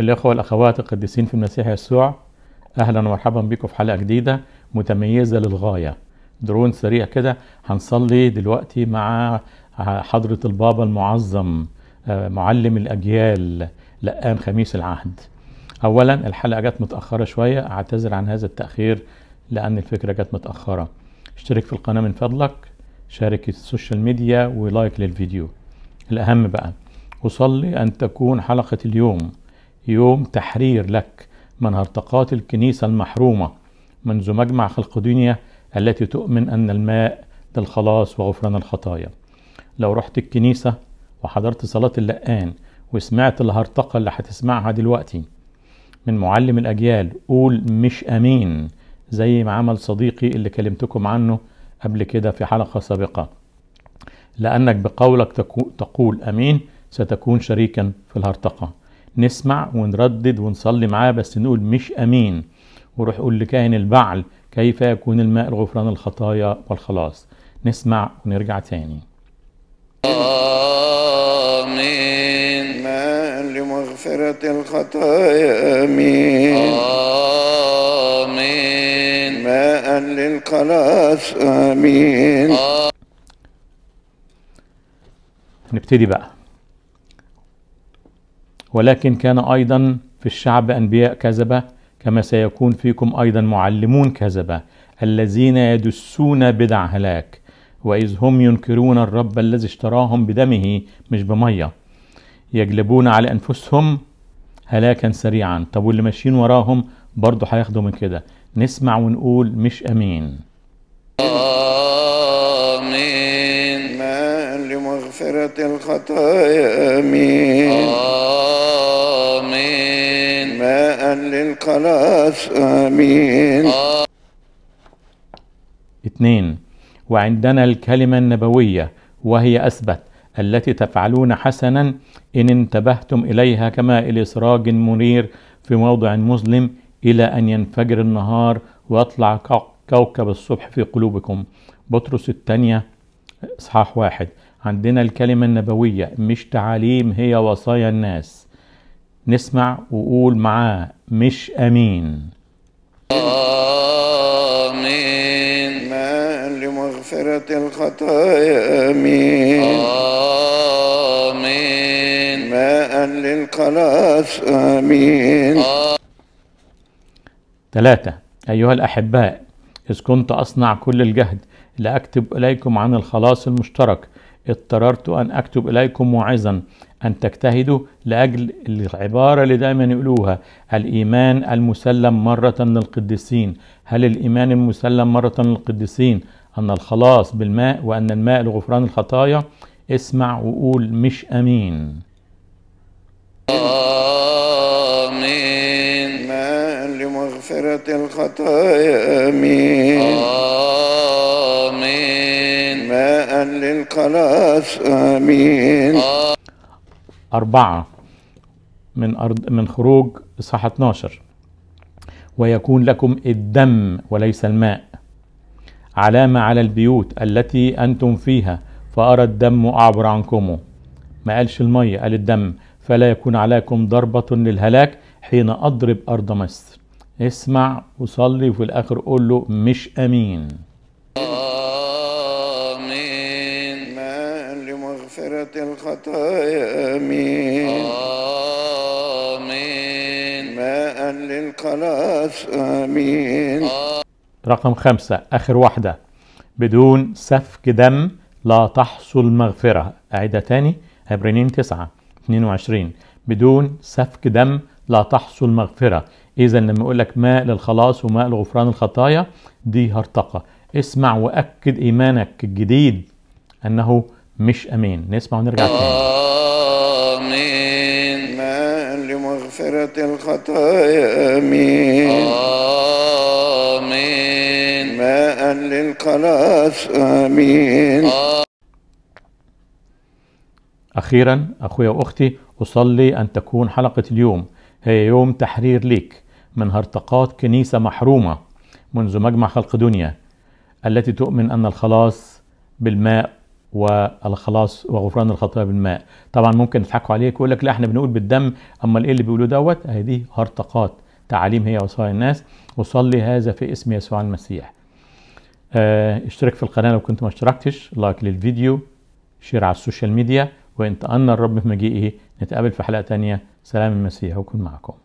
الإخوة والأخوات القديسين في المسيح يسوع أهلا ومرحبا بكم في حلقة جديدة متميزة للغاية درون سريع كده هنصلي دلوقتي مع حضرة البابا المعظم آه، معلم الأجيال لقان خميس العهد أولا الحلقة جت متأخرة شوية أعتذر عن هذا التأخير لأن الفكرة جت متأخرة اشترك في القناة من فضلك شارك السوشيال ميديا ولايك للفيديو الأهم بقى أصلي أن تكون حلقة اليوم يوم تحرير لك من هرطقات الكنيسة المحرومة منذ مجمع خلق دنيا التي تؤمن أن الماء للخلاص وغفران الخطايا لو رحت الكنيسة وحضرت صلاة اللقان وسمعت الهرطقة اللي هتسمعها دلوقتي من معلم الأجيال قول مش أمين زي ما عمل صديقي اللي كلمتكم عنه قبل كده في حلقة سابقة لأنك بقولك تقول أمين ستكون شريكا في الهرطقة نسمع ونردد ونصلي معاه بس نقول مش امين وروح قول لكاهن البعل كيف يكون الماء لغفران الخطايا والخلاص نسمع ونرجع تاني آمين ماء لمغفرة الخطايا آمين آمين ماء للخلاص آمين. نبتدي بقى ولكن كان أيضا في الشعب أنبياء كذبة كما سيكون فيكم أيضا معلمون كذبة الذين يدسون بدع هلاك وإذ هم ينكرون الرب الذي اشتراهم بدمه مش بمية يجلبون على أنفسهم هلاكا سريعا طب واللي ماشيين وراهم برضه هياخدوا من كده نسمع ونقول مش أمين آمين ما لمغفرة الخطايا آمين آمين آمين ماء للخلاص آمين اثنين وعندنا الكلمة النبوية وهي أثبت التي تفعلون حسنا إن انتبهتم إليها كما إلى سراج منير في موضع مظلم إلى أن ينفجر النهار ويطلع كوكب الصبح في قلوبكم بطرس الثانية إصحاح واحد عندنا الكلمة النبوية مش تعاليم هي وصايا الناس نسمع وقول معاه مش امين امين ما لمغفرة الخطايا امين امين ما للخلاص امين ثلاثة أيها الأحباء إذ كنت أصنع كل الجهد لأكتب إليكم عن الخلاص المشترك اضطررت أن أكتب إليكم موعظا أن تجتهدوا لأجل العبارة اللي دايما يقولوها الإيمان المسلم مرة للقديسين هل الإيمان المسلم مرة للقديسين أن الخلاص بالماء وأن الماء لغفران الخطايا اسمع وقول مش أمين آمين ماء لمغفرة الخطايا آمين آمين ماء للخلاص آمين أربعة من أرض من خروج صحة 12 ويكون لكم الدم وليس الماء علامة على البيوت التي أنتم فيها فأرى الدم أعبر عنكم ما قالش المية قال الدم فلا يكون عليكم ضربة للهلاك حين أضرب أرض مصر اسمع وصلي وفي الآخر قول له مش أمين مغفرة الخطايا آمين آمين ماء للخلاص آمين رقم خمسة آخر واحدة بدون سفك دم لا تحصل مغفرة أعيدها تاني عبرانيين 9 22 بدون سفك دم لا تحصل مغفرة إذا لما أقول لك ماء للخلاص وماء لغفران الخطايا دي هرطقة اسمع وأكد إيمانك الجديد أنه مش امين نسمع ونرجع تاني امين ما لمغفرة الخطايا امين امين ماء للخلاص امين اخيرا اخويا واختي اصلي ان تكون حلقة اليوم هي يوم تحرير ليك من هرطقات كنيسة محرومة منذ مجمع خلق دنيا التي تؤمن أن الخلاص بالماء والخلاص وغفران الخطايا بالماء طبعا ممكن يضحكوا عليك ويقول لك لا احنا بنقول بالدم امال ايه اللي بيقولوه دوت هذه هرطقات تعاليم هي وصايا الناس وصلي هذا في اسم يسوع المسيح آه، اشترك في القناه لو كنت ما اشتركتش لايك للفيديو شير على السوشيال ميديا وانت ان الرب في مجيئه نتقابل في حلقه تانية سلام المسيح وكن معكم